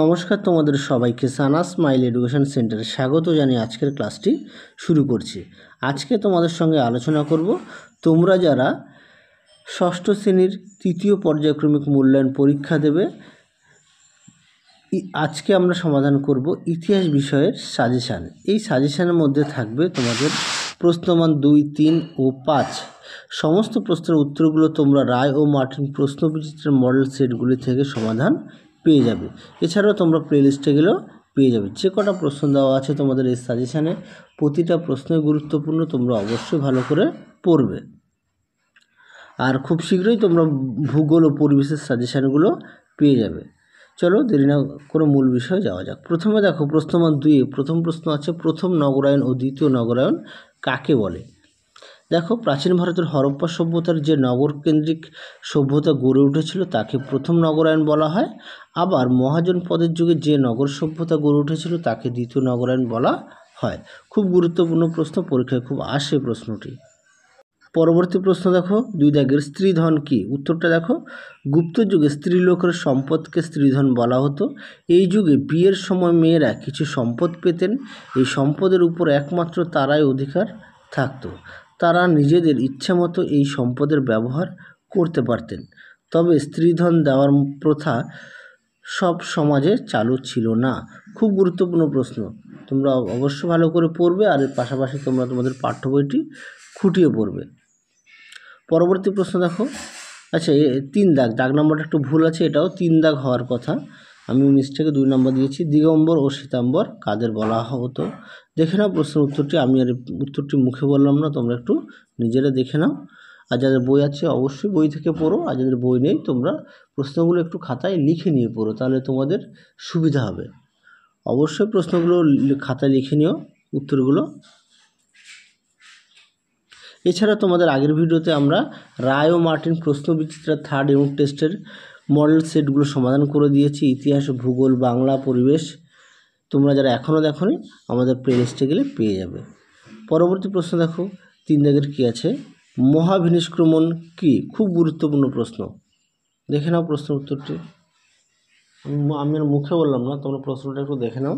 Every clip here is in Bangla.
নমস্কার তোমাদের সবাইকে সানা স্মাইল এডুকেশন সেন্টারে স্বাগত জানিয়ে আজকের ক্লাসটি শুরু করছি আজকে তোমাদের সঙ্গে আলোচনা করব তোমরা যারা ষষ্ঠ শ্রেণীর তৃতীয় পর্যায়ক্রমিক মূল্যায়ন পরীক্ষা দেবে আজকে আমরা সমাধান করব ইতিহাস বিষয়ের সাজেশান এই সাজেশানের মধ্যে থাকবে তোমাদের প্রশ্নমান দুই তিন ও পাঁচ সমস্ত প্রশ্নের উত্তরগুলো তোমরা রায় ও মার্টিন প্রশ্নবিচিত্রের মডেল সেটগুলি থেকে সমাধান পেয়ে যাবে এছাড়াও তোমরা প্লেলিস্টে গেলেও পেয়ে যাবে যে কটা প্রশ্ন দেওয়া আছে তোমাদের এই সাজেশানে প্রতিটা প্রশ্নই গুরুত্বপূর্ণ তোমরা অবশ্যই ভালো করে পড়বে আর খুব শীঘ্রই তোমরা ভূগোল ও পরিবেশের সাজেশানগুলো পেয়ে যাবে চলো দেরি না কোনো মূল বিষয়ে যাওয়া যাক প্রথমে দেখো প্রশ্নমান দুই প্রথম প্রশ্ন আছে প্রথম নগরায়ণ ও দ্বিতীয় নগরায়ণ কাকে বলে দেখো প্রাচীন ভারতের হরপ্পা সভ্যতার যে নগরকেন্দ্রিক সভ্যতা গড়ে উঠেছিল তাকে প্রথম নগরায়ণ বলা হয় আবার মহাজন পদের যুগে যে নগর সভ্যতা গড়ে উঠেছিল তাকে দ্বিতীয় নগরায়ণ বলা হয় খুব গুরুত্বপূর্ণ প্রশ্ন পরীক্ষায় খুব আসে প্রশ্নটি পরবর্তী প্রশ্ন দেখো দুই দাগের স্ত্রীধন কি উত্তরটা দেখো গুপ্ত যুগে স্ত্রীলোকের সম্পদকে স্ত্রীধন বলা হতো এই যুগে বিয়ের সময় মেয়েরা কিছু সম্পদ পেতেন এই সম্পদের উপর একমাত্র তারাই অধিকার থাকতো তারা নিজেদের মতো এই সম্পদের ব্যবহার করতে পারতেন তবে স্ত্রীধন দেওয়ার প্রথা সব সমাজে চালু ছিল না খুব গুরুত্বপূর্ণ প্রশ্ন তোমরা অবশ্য ভালো করে পড়বে আর এর পাশাপাশি তোমরা তোমাদের পাঠ্য বইটি খুঁটিয়ে পড়বে পরবর্তী প্রশ্ন দেখো আচ্ছা তিন দাগ দাগ নম্বরটা একটু ভুল আছে এটাও তিন দাগ হওয়ার কথা আমি মিস্টেকে থেকে দুই নম্বর দিয়েছি দিগম্বর ও সীতাম্বর কাদের বলা হতো দেখে নাও প্রশ্নের উত্তরটি আমি আর উত্তরটি মুখে বললাম না তোমরা একটু নিজেরা দেখে নাও আর যাদের বই আছে অবশ্যই বই থেকে পড়ো আর যাদের বই নেই তোমরা প্রশ্নগুলো একটু খাতায় লিখে নিয়ে পড়ো তাহলে তোমাদের সুবিধা হবে অবশ্যই প্রশ্নগুলো খাতায় লিখে নিও উত্তরগুলো এছাড়া তোমাদের আগের ভিডিওতে আমরা রায় ও মার্টিন প্রশ্নবিচিত্রা থার্ড ইউনিট টেস্টের মডেল সেটগুলো সমাধান করে দিয়েছি ইতিহাস ভূগোল বাংলা পরিবেশ তোমরা যারা এখনও দেখো আমাদের প্লেলিস্টে গেলে পেয়ে যাবে পরবর্তী প্রশ্ন দেখো তিন দাগের কী আছে মহাভিনিষ্ক্রমণ কি খুব গুরুত্বপূর্ণ প্রশ্ন দেখে নাও প্রশ্ন উত্তরটি আমি আর মুখে বললাম না তোমরা প্রশ্নটা একটু দেখে নাও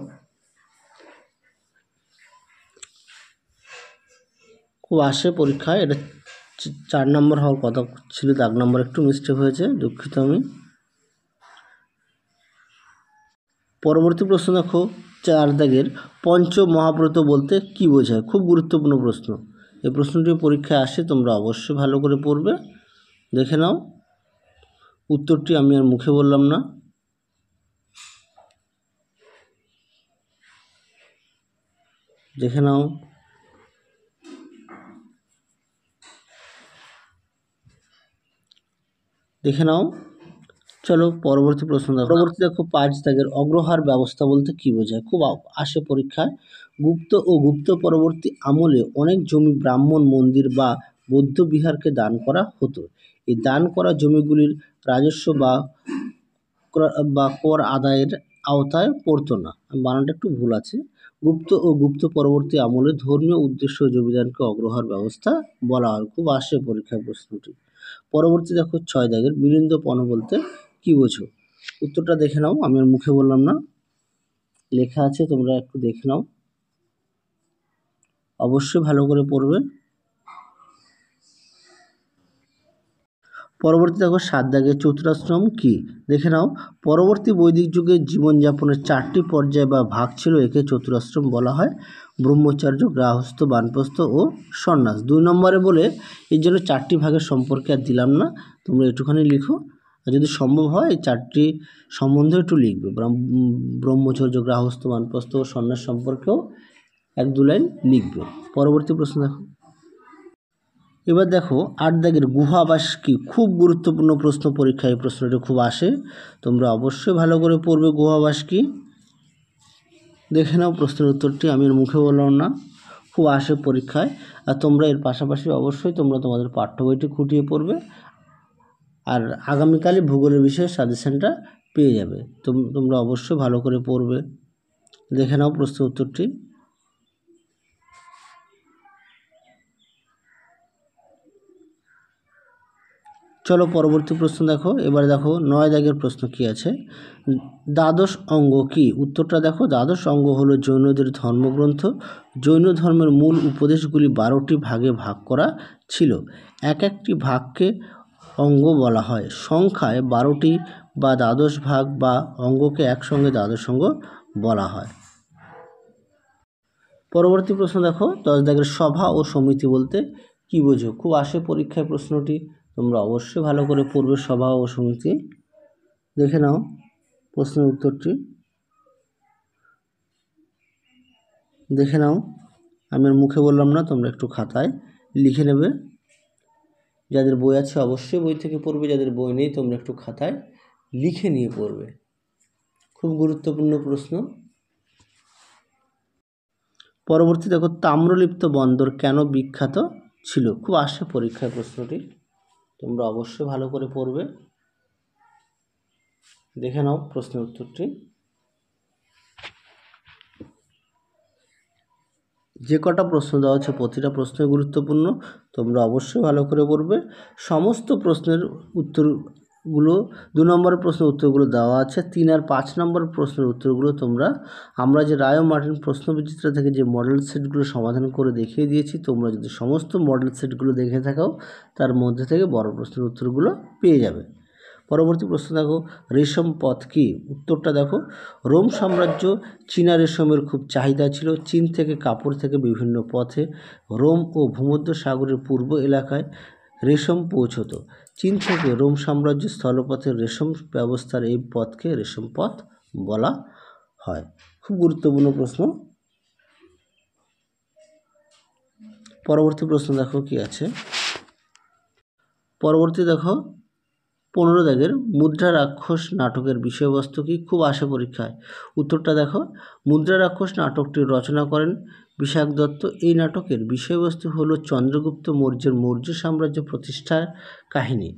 খুব আসে পরীক্ষায় এটা চার নম্বর হওয়ার কথা ছিল দাগ নম্বর একটু মিস্টেক হয়েছে দুঃখিত আমি পরবর্তী প্রশ্ন দেখো চার দাগের পঞ্চ মহাব্রত বলতে কি বোঝায় খুব গুরুত্বপূর্ণ প্রশ্ন এই প্রশ্নটি পরীক্ষায় আসে তোমরা অবশ্যই ভালো করে পড়বে দেখে নাও উত্তরটি আমি আর মুখে বললাম না দেখে নাও দেখে নাও চলো পরবর্তী প্রশ্ন দেখো পরবর্তী দেখো পাঁচ দাগের অগ্রহার ব্যবস্থা বলতে কি বোঝায় খুব আসে পরীক্ষায় গুপ্ত ও গুপ্ত পরবর্তী আমলে অনেক জমি ব্রাহ্মণ মন্দির বা বৌদ্ধ বিহারকে দান করা হতো এই দান করা জমিগুলির রাজস্ব বা বা কর আদায়ের আওতায় পড়তো না বানানটা একটু ভুল আছে গুপ্ত ও গুপ্ত পরবর্তী আমলে ধর্মীয় উদ্দেশ্য জমিদানকে অগ্রহার ব্যবস্থা বলা হয় খুব আসে পরীক্ষার প্রশ্নটি পরবর্তী দেখো ছয় দাগের মিলিন্দ পণ বলতে কি বোঝো উত্তরটা দেখে নাও আমি আর মুখে বললাম না লেখা আছে তোমরা একটু দেখে নাও অবশ্যই ভালো করে পড়বে পরবর্তী দেখো সাত দাগের চতুরাশ্রম কী দেখে নাও পরবর্তী বৈদিক যুগে জীবনযাপনের চারটি পর্যায় বা ভাগ ছিল একে চতুরাশ্রম বলা হয় ব্রহ্মচার্য গ্রাহস্থ বানপ্রস্থ ও সন্ন্যাস দুই নম্বরে বলে এর জন্য চারটি ভাগের সম্পর্কে আর দিলাম না তোমরা একটুখানি লিখো যদি সম্ভব হয় চারটি সম্বন্ধে একটু লিখবে ব্রহ্মচর্য গ্রাহস্থ মানপ্রস্থ ও সন্ন্যাস সম্পর্কেও এক দু লাইন লিখবে পরবর্তী প্রশ্ন দেখো এবার দেখো আট দাগের গুহাবাস কি খুব গুরুত্বপূর্ণ প্রশ্ন পরীক্ষায় এই প্রশ্নটি খুব আসে তোমরা অবশ্যই ভালো করে পড়বে গুহাবাস কি দেখে নাও প্রশ্নের উত্তরটি আমি এর মুখে বললাম না খুব আসে পরীক্ষায় আর তোমরা এর পাশাপাশি অবশ্যই তোমরা তোমাদের পাঠ্য বইটি খুঁটিয়ে পড়বে আর আগামীকালে ভূগোলের বিষয়ে সাজেশানটা পেয়ে যাবে তোমরা অবশ্যই ভালো করে পড়বে দেখে নাও প্রশ্ন উত্তরটি চলো পরবর্তী প্রশ্ন দেখো এবার দেখো নয় দাগের প্রশ্ন কি আছে দ্বাদশ অঙ্গ কি উত্তরটা দেখো দ্বাদশ অঙ্গ হলো জৈনদের ধর্মগ্রন্থ জৈন ধর্মের মূল উপদেশগুলি বারোটি ভাগে ভাগ করা ছিল এক একটি ভাগকে অঙ্গ বলা হয় সংখ্যায় বারোটি বা দ্বাদশ ভাগ বা অঙ্গকে একসঙ্গে দ্বাদশ অঙ্গ বলা হয় পরবর্তী প্রশ্ন দেখো দশ দাগের সভা ও সমিতি বলতে কি বোঝো খুব আসে পরীক্ষায় প্রশ্নটি তোমরা অবশ্যই ভালো করে পড়বে সভা ও সমিতি দেখে নাও প্রশ্নের উত্তরটি দেখে নাও আমি মুখে বললাম না তোমরা একটু খাতায় লিখে নেবে যাদের বই আছে অবশ্যই বই থেকে পড়বে যাদের বই নেই তোমরা একটু খাতায় লিখে নিয়ে পড়বে খুব গুরুত্বপূর্ণ প্রশ্ন পরবর্তী দেখো তাম্রলিপ্ত বন্দর কেন বিখ্যাত ছিল খুব আসে পরীক্ষার প্রশ্নটি তোমরা অবশ্যই ভালো করে পড়বে দেখে নাও প্রশ্নের উত্তরটি যে কটা প্রশ্ন দেওয়া হচ্ছে প্রতিটা প্রশ্নই গুরুত্বপূর্ণ তোমরা অবশ্যই ভালো করে পড়বে সমস্ত প্রশ্নের উত্তরগুলো দু নম্বরের প্রশ্নের উত্তরগুলো দেওয়া আছে তিন আর পাঁচ নম্বর প্রশ্নের উত্তরগুলো তোমরা আমরা যে রায় মার্টিন প্রশ্ন বিচিত্র থেকে যে মডেল সেটগুলো সমাধান করে দেখিয়ে দিয়েছি তোমরা যদি সমস্ত মডেল সেটগুলো দেখে থাকো তার মধ্যে থেকে বড় প্রশ্নের উত্তরগুলো পেয়ে যাবে পরবর্তী প্রশ্ন দেখো রেশম পথ কি উত্তরটা দেখো রোম সাম্রাজ্য চীনা রেশমের খুব চাহিদা ছিল চীন থেকে কাপড় থেকে বিভিন্ন পথে রোম ও ভূমধ্য সাগরের পূর্ব এলাকায় রেশম পৌঁছত চীন থেকে রোম সাম্রাজ্য স্থলপথের রেশম ব্যবস্থার এই পথকে রেশম পথ বলা হয় খুব গুরুত্বপূর্ণ প্রশ্ন পরবর্তী প্রশ্ন দেখো কি আছে পরবর্তী দেখো পনেরো দাগের মুদ্রা রাক্ষস নাটকের বিষয়বস্তু কি খুব আসে পরীক্ষায় উত্তরটা দেখো মুদ্রা রাক্ষস নাটকটি রচনা করেন বিশাখ দত্ত এই নাটকের বিষয়বস্তু হলো চন্দ্রগুপ্ত মৌর্যের মৌর্য সাম্রাজ্য প্রতিষ্ঠার কাহিনী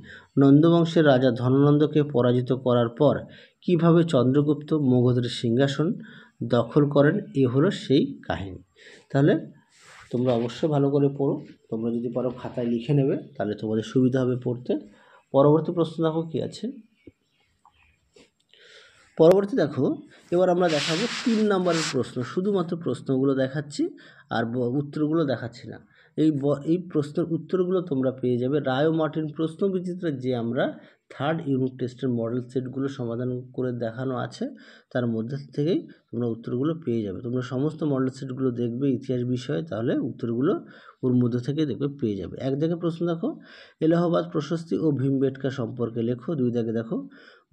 নন্দবংশের রাজা ধননন্দকে পরাজিত করার পর কিভাবে চন্দ্রগুপ্ত মগধের সিংহাসন দখল করেন এ হলো সেই কাহিনী তাহলে তোমরা অবশ্যই ভালো করে পড়ো তোমরা যদি পারো খাতায় লিখে নেবে তাহলে তোমাদের সুবিধা হবে পড়তে পরবর্তী প্রশ্ন দেখো কি আছে পরবর্তী দেখো এবার আমরা দেখাবো তিন নম্বরের প্রশ্ন শুধুমাত্র প্রশ্নগুলো দেখাচ্ছি আর উত্তরগুলো দেখাচ্ছি না এই এই প্রশ্নের উত্তরগুলো তোমরা পেয়ে যাবে রায় মার্টিন প্রশ্ন বিচিত্রা যে আমরা থার্ড ইউনিট টেস্টের মডেল সেটগুলো সমাধান করে দেখানো আছে তার মধ্যে থেকেই তোমরা উত্তরগুলো পেয়ে যাবে তোমরা সমস্ত মডেল সেটগুলো দেখবে ইতিহাস বিষয়ে তাহলে উত্তরগুলো ওর মধ্যে থেকে দেখবে পেয়ে যাবে এক দাগে প্রশ্ন দেখো এলাহাবাদ প্রশস্তি ও ভীমবেটকা সম্পর্কে লেখো দুই দাগে দেখো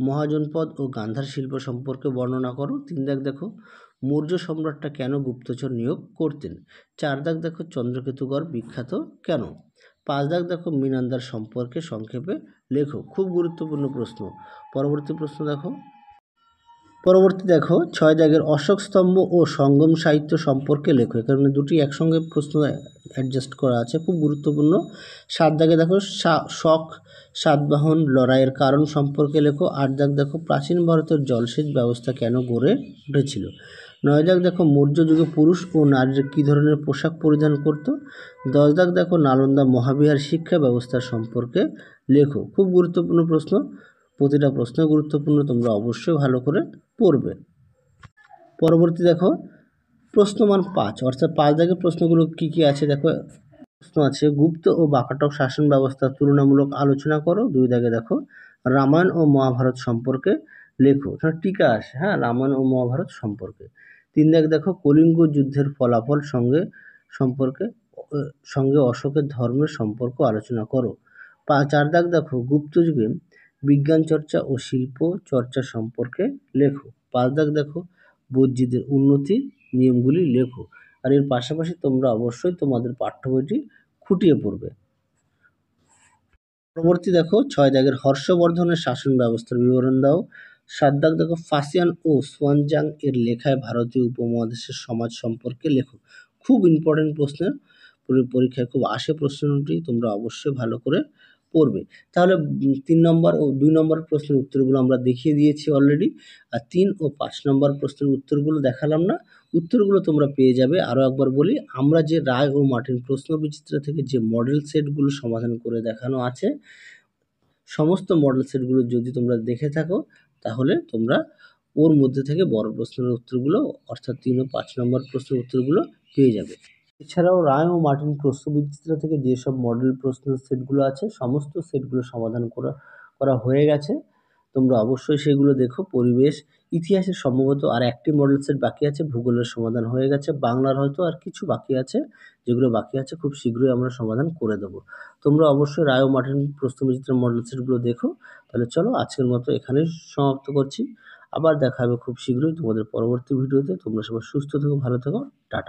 মহাজনপদ ও গান্ধার শিল্প সম্পর্কে বর্ণনা করো তিন দাগ দেখো মৌর্য সম্রাটটা কেন গুপ্তচর নিয়োগ করতেন চার দাগ দেখো চন্দ্রকেতুগড় বিখ্যাত কেন পাঁচ দাগ দেখো মিনান্দার সম্পর্কে সংক্ষেপে লেখো খুব গুরুত্বপূর্ণ প্রশ্ন পরবর্তী প্রশ্ন দেখো পরবর্তী দেখো ছয় দাগের অশোক স্তম্ভ ও সঙ্গম সাহিত্য সম্পর্কে লেখো এখানে দুটি একসঙ্গে প্রশ্ন অ্যাডজাস্ট করা আছে খুব গুরুত্বপূর্ণ সাত দাগে দেখো শখ সাতবাহন লড়াইয়ের কারণ সম্পর্কে লেখো আট দাগ দেখো প্রাচীন ভারতের জলসেচ ব্যবস্থা কেন গড়ে উঠেছিল নয় দাগ দেখো মৌর্য যুগে পুরুষ ও নারীরা কী ধরনের পোশাক পরিধান করত দশ দাগ দেখো নালন্দা মহাবিহার শিক্ষা ব্যবস্থা সম্পর্কে লেখো খুব গুরুত্বপূর্ণ প্রশ্ন প্রতিটা প্রশ্ন গুরুত্বপূর্ণ তোমরা অবশ্যই ভালো করে পড়বে পরবর্তী দেখো প্রশ্নমান পাঁচ অর্থাৎ পাঁচ দাগের প্রশ্নগুলো কি কি আছে দেখো প্রশ্ন আছে গুপ্ত ও বাকাটক শাসন ব্যবস্থা তুলনামূলক আলোচনা করো দুই দাগে দেখো রামায়ণ ও মহাভারত সম্পর্কে লেখো টিকা আসে হ্যাঁ রামায়ণ ও মহাভারত সম্পর্কে তিন দাগ দেখো কলিঙ্গ যুদ্ধের ফলাফল সঙ্গে সম্পর্কে সঙ্গে অশোকের ধর্মের সম্পর্ক আলোচনা করো পা চার দাগ দেখো গুপ্ত যুগে বিজ্ঞান চর্চা ও শিল্প চর্চা সম্পর্কে লেখো পাঁচ দাগ দেখো বৌদ্ধদের উন্নতি নিয়মগুলি লেখো আর এর পাশাপাশি তোমরা অবশ্যই তোমাদের পাঠ্য বইটি খুঁটিয়ে পড়বে পরবর্তী দেখো ছয় দাগের হর্ষবর্ধনের শাসন ব্যবস্থার বিবরণ দাও সাদ্দাক দেখো ফাসিয়ান ও সোয়ানজাং এর লেখায় ভারতীয় উপমহাদেশের সমাজ সম্পর্কে লেখো খুব ইম্পর্টেন্ট প্রশ্নের পরীক্ষায় খুব আসে প্রশ্নটি তোমরা অবশ্যই ভালো করে পড়বে তাহলে তিন নম্বর ও দুই নম্বর প্রশ্নের উত্তরগুলো আমরা দেখিয়ে দিয়েছি অলরেডি আর তিন ও পাঁচ নম্বর প্রশ্নের উত্তরগুলো দেখালাম না উত্তরগুলো তোমরা পেয়ে যাবে আরও একবার বলি আমরা যে রায় ও মার্টিন প্রশ্ন বিচিত্র থেকে যে মডেল সেটগুলো সমাধান করে দেখানো আছে সমস্ত মডেল সেটগুলো যদি তোমরা দেখে থাকো তাহলে তোমরা ওর মধ্যে থেকে বড় প্রশ্নের উত্তরগুলো অর্থাৎ তিন ও পাঁচ নম্বর প্রশ্নের উত্তরগুলো পেয়ে যাবে এছাড়াও রায় ও মার্টিন প্রশ্নবিদ্যা থেকে যেসব মডেল প্রশ্নের সেটগুলো আছে সমস্ত সেটগুলো সমাধান করা করা হয়ে গেছে তোমরা অবশ্যই সেগুলো দেখো পরিবেশ ইতিহাসের সম্ভবত আর একটি মডেল সেট বাকি আছে ভূগোলের সমাধান হয়ে গেছে বাংলার হয়তো আর কিছু বাকি আছে যেগুলো বাকি আছে খুব শীঘ্রই আমরা সমাধান করে দেবো তোমরা অবশ্যই রায় ও মার্টিন প্রশ্নবিচিত্রা মডেল সেটগুলো দেখো তাহলে চলো আজকের মতো এখানে সমাপ্ত করছি আবার দেখা হবে খুব শীঘ্রই তোমাদের পরবর্তী ভিডিওতে তোমরা সবাই সুস্থ থেকো ভালো থেকো টাটা